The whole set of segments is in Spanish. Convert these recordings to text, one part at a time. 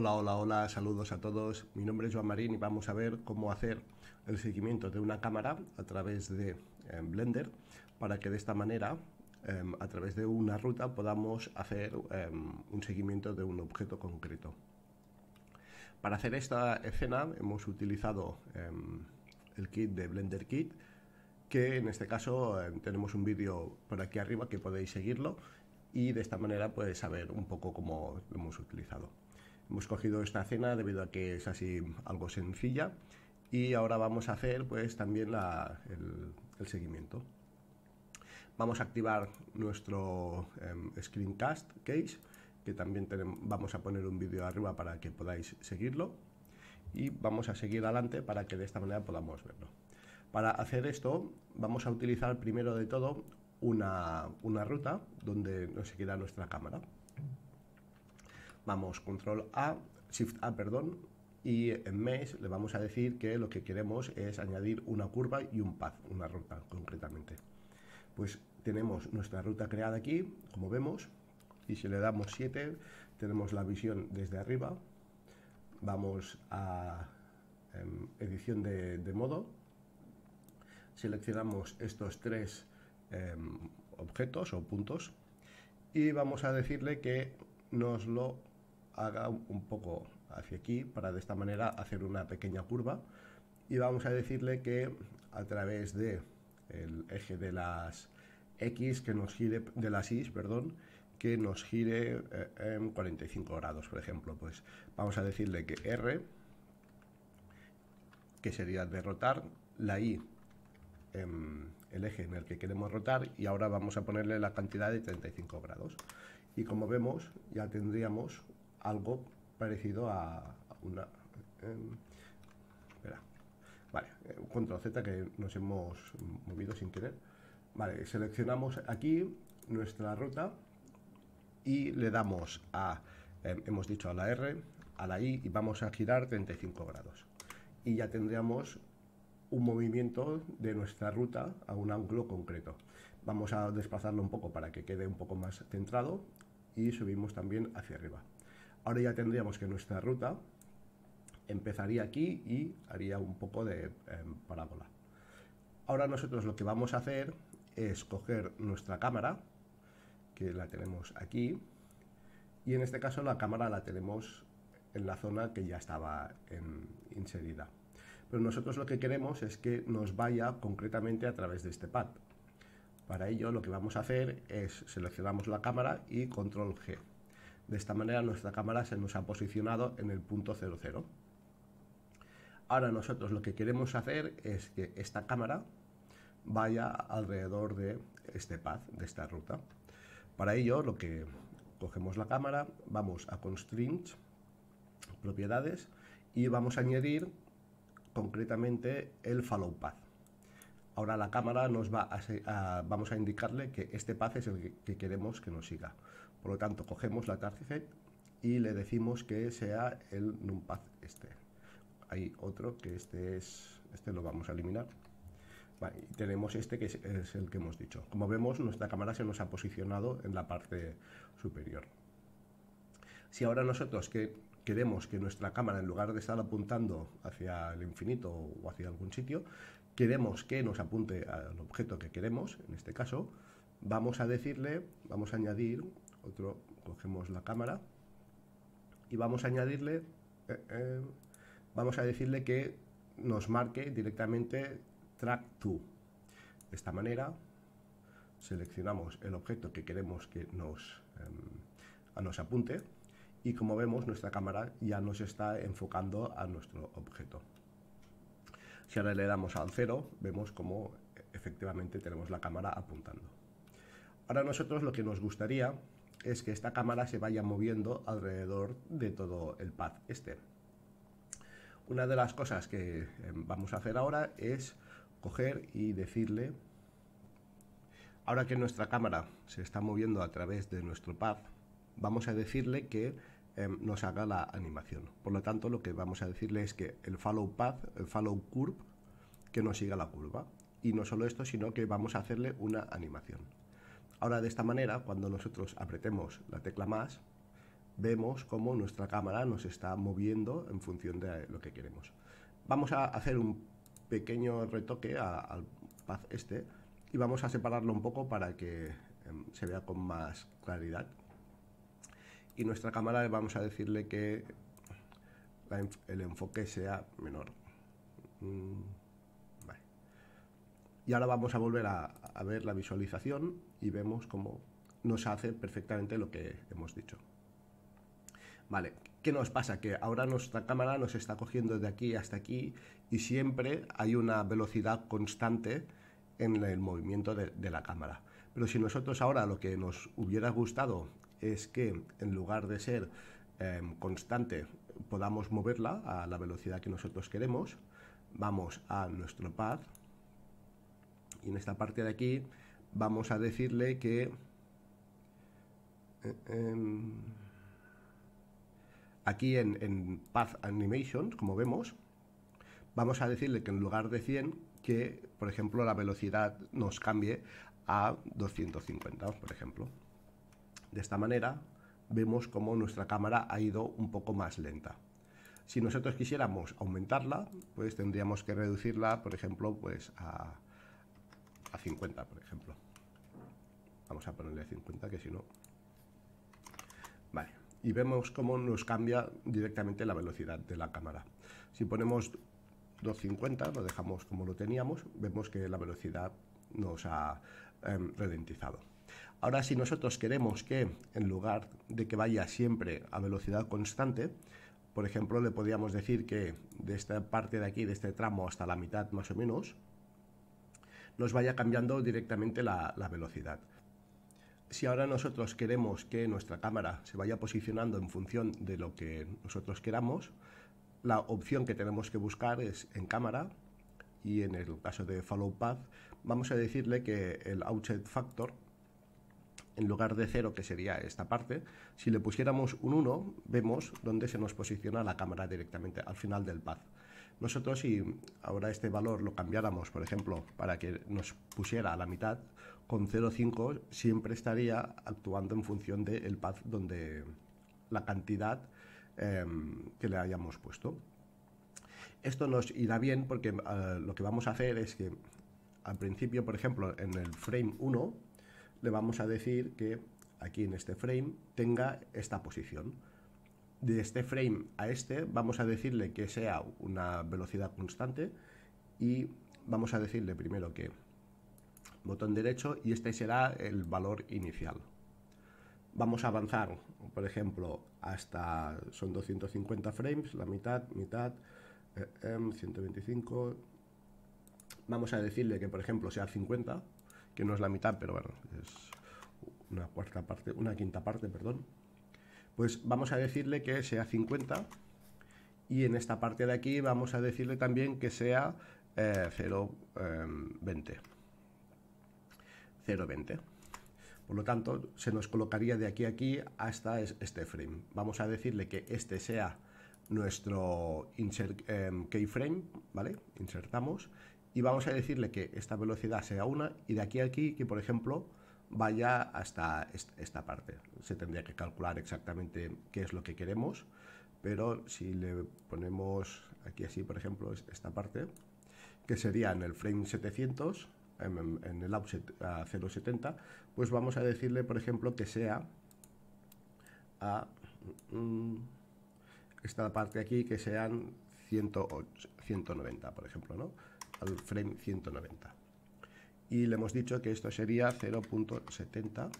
Hola, hola, hola, saludos a todos. Mi nombre es Joan Marín y vamos a ver cómo hacer el seguimiento de una cámara a través de em, Blender para que de esta manera, em, a través de una ruta, podamos hacer em, un seguimiento de un objeto concreto. Para hacer esta escena hemos utilizado el kit de Blender Kit, que en este caso tenemos un vídeo por aquí arriba que podéis seguirlo y de esta manera podéis pues, saber un poco cómo lo hemos utilizado. Hemos cogido esta cena debido a que es así algo sencilla y ahora vamos a hacer pues también el, seguimiento. Vamos a activar nuestro em, screencast case, que también tenemos, vamos a poner un vídeo arriba para que podáis seguirlo y vamos a seguir adelante para que de esta manera podamos verlo. Para hacer esto vamos a utilizar primero de todo una, una ruta donde nos seguirá nuestra cámara vamos control A, shift A, perdón, y en mesh le vamos a decir que lo que queremos es añadir una curva y un path, una ruta concretamente. Pues tenemos nuestra ruta creada aquí, como vemos, y si le damos 7, tenemos la visión desde arriba, vamos a em, edición de, modo, seleccionamos estos tres em, objetos o puntos y vamos a decirle que nos lo haga un poco hacia aquí para de esta manera hacer una pequeña curva y vamos a decirle que a través del eje de las X que nos gire de las Y, perdón, que nos gire eh, en 45 grados, por ejemplo, pues vamos a decirle que R que sería de rotar la Y el eje en el que queremos rotar y ahora vamos a ponerle la cantidad de 35 grados y como vemos ya tendríamos algo parecido a una... Em, espera. Vale, eh, control Z que nos hemos movido sin querer. Vale, seleccionamos aquí nuestra ruta y le damos a, em, hemos dicho a la R, a la I y vamos a girar 35 grados. Y ya tendríamos un movimiento de nuestra ruta a un ángulo concreto. Vamos a desplazarlo un poco para que quede un poco más centrado y subimos también hacia arriba. Ahora ya tendríamos que nuestra ruta empezaría aquí y haría un poco de em, parábola. Ahora nosotros lo que vamos a hacer es coger nuestra cámara, que la tenemos aquí, y en este caso la cámara la tenemos en la zona que ya estaba en, inserida. Pero nosotros lo que queremos es que nos vaya concretamente a través de este pad. Para ello lo que vamos a hacer es seleccionamos la cámara y control G. De esta manera nuestra cámara se nos ha posicionado en el punto 00. Ahora nosotros lo que queremos hacer es que esta cámara vaya alrededor de este path, de esta ruta. Para ello lo que cogemos la cámara, vamos a constraints, propiedades, y vamos a añadir concretamente el follow path. Ahora la cámara nos va a, vamos a indicarle que este path es el que queremos que nos siga. Por lo tanto, cogemos la target y le decimos que sea el numpad este. Hay otro que este es, este lo vamos a eliminar. tenemos este que es, el que hemos dicho. Como vemos, nuestra cámara se nos ha posicionado en la parte superior. Si ahora nosotros que queremos que nuestra cámara, en lugar de estar apuntando hacia el infinito o hacia algún sitio, queremos que nos apunte al objeto que queremos, en este caso, vamos a decirle, vamos a añadir otro, cogemos la cámara y vamos a añadirle, eh, eh, vamos a decirle que nos marque directamente track to. De esta manera seleccionamos el objeto que queremos que nos, em, nos apunte y como vemos nuestra cámara ya nos está enfocando a nuestro objeto. Si ahora le damos al cero, vemos como efectivamente tenemos la cámara apuntando. Ahora nosotros lo que nos gustaría es que esta cámara se vaya moviendo alrededor de todo el pad este. Una de las cosas que eh, vamos a hacer ahora es coger y decirle, ahora que nuestra cámara se está moviendo a través de nuestro pad, vamos a decirle que eh, nos haga la animación. Por lo tanto, lo que vamos a decirle es que el follow path, el follow curve, que nos siga la curva. Y no solo esto, sino que vamos a hacerle una animación. Ahora de esta manera, cuando nosotros apretemos la tecla más, vemos cómo nuestra cámara nos está moviendo en función de lo que queremos. Vamos a hacer un pequeño retoque al paz este y vamos a separarlo un poco para que em, se vea con más claridad. Y nuestra cámara le vamos a decirle que el enfoque sea menor. Mm. Y ahora vamos a volver a, ver la visualización y vemos cómo nos hace perfectamente lo que hemos dicho. Vale, ¿qué nos pasa? Que ahora nuestra cámara nos está cogiendo de aquí hasta aquí y siempre hay una velocidad constante en el movimiento de, la cámara. Pero si nosotros ahora lo que nos hubiera gustado es que en lugar de ser em, constante podamos moverla a la velocidad que nosotros queremos, vamos a nuestro path y en esta parte de aquí vamos a decirle que eh, em, aquí en, Path Animations, como vemos, vamos a decirle que en lugar de 100, que por ejemplo la velocidad nos cambie a 250, por ejemplo. De esta manera vemos como nuestra cámara ha ido un poco más lenta. Si nosotros quisiéramos aumentarla, pues tendríamos que reducirla, por ejemplo, pues a a 50, por ejemplo. Vamos a ponerle 50, que si no... Vale, y vemos cómo nos cambia directamente la velocidad de la cámara. Si ponemos 250, lo dejamos como lo teníamos, vemos que la velocidad nos ha em, ralentizado. Ahora, si nosotros queremos que, en lugar de que vaya siempre a velocidad constante, por ejemplo, le podríamos decir que de esta parte de aquí, de este tramo hasta la mitad más o menos, nos vaya cambiando directamente la, velocidad. Si ahora nosotros queremos que nuestra cámara se vaya posicionando en función de lo que nosotros queramos, la opción que tenemos que buscar es en cámara y en el caso de follow path vamos a decirle que el outset factor en lugar de 0 que sería esta parte, si le pusiéramos un 1 vemos dónde se nos posiciona la cámara directamente al final del path. Nosotros si ahora este valor lo cambiáramos, por ejemplo, para que nos pusiera a la mitad, con 0,5 siempre estaría actuando en función del de path donde la cantidad em, que le hayamos puesto. Esto nos irá bien porque eh, lo que vamos a hacer es que al principio, por ejemplo, en el frame 1, le vamos a decir que aquí en este frame tenga esta posición de este frame a este vamos a decirle que sea una velocidad constante y vamos a decirle primero que botón derecho y este será el valor inicial. Vamos a avanzar, por ejemplo, hasta son 250 frames, la mitad, mitad, 125. Em, vamos a decirle que, por ejemplo, sea 50, que no es la mitad, pero bueno, es una cuarta parte, una quinta parte, perdón. Pues vamos a decirle que sea 50 y en esta parte de aquí vamos a decirle también que sea 0,20. Eh, 0,20. Em, por lo tanto, se nos colocaría de aquí a aquí hasta este frame. Vamos a decirle que este sea nuestro em, keyframe, ¿vale? Insertamos. Y vamos a decirle que esta velocidad sea una y de aquí a aquí que, por ejemplo, vaya hasta esta parte. Se tendría que calcular exactamente qué es lo que queremos, pero si le ponemos aquí así, por ejemplo, esta parte, que sería en el frame 700, en, el offset a 0.70, pues vamos a decirle, por ejemplo, que sea a mm, mm, esta parte aquí, que sean 108, 190, por ejemplo, ¿no? Al frame 190 y le hemos dicho que esto sería 0.70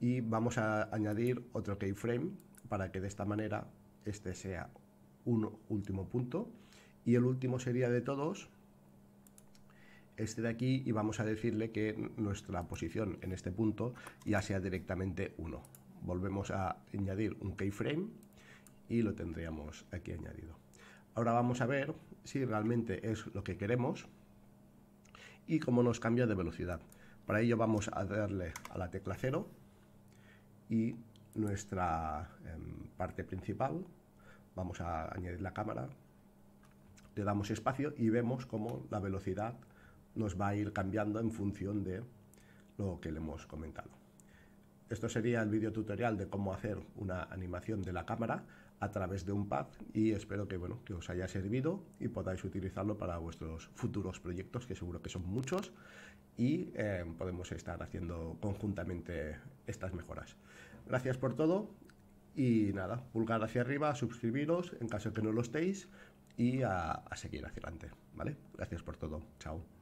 y vamos a añadir otro keyframe para que de esta manera este sea un último punto y el último sería de todos este de aquí y vamos a decirle que nuestra posición en este punto ya sea directamente 1 volvemos a añadir un keyframe y lo tendríamos aquí añadido ahora vamos a ver si realmente es lo que queremos y cómo nos cambia de velocidad. Para ello vamos a darle a la tecla 0 y nuestra em, parte principal, vamos a añadir la cámara, le damos espacio y vemos cómo la velocidad nos va a ir cambiando en función de lo que le hemos comentado. Esto sería el vídeo tutorial de cómo hacer una animación de la cámara a través de un pad y espero que, bueno, que os haya servido y podáis utilizarlo para vuestros futuros proyectos, que seguro que son muchos y eh, podemos estar haciendo conjuntamente estas mejoras. Gracias por todo y nada, pulgar hacia arriba, suscribiros en caso que no lo estéis y a, seguir hacia adelante, ¿vale? Gracias por todo, chao.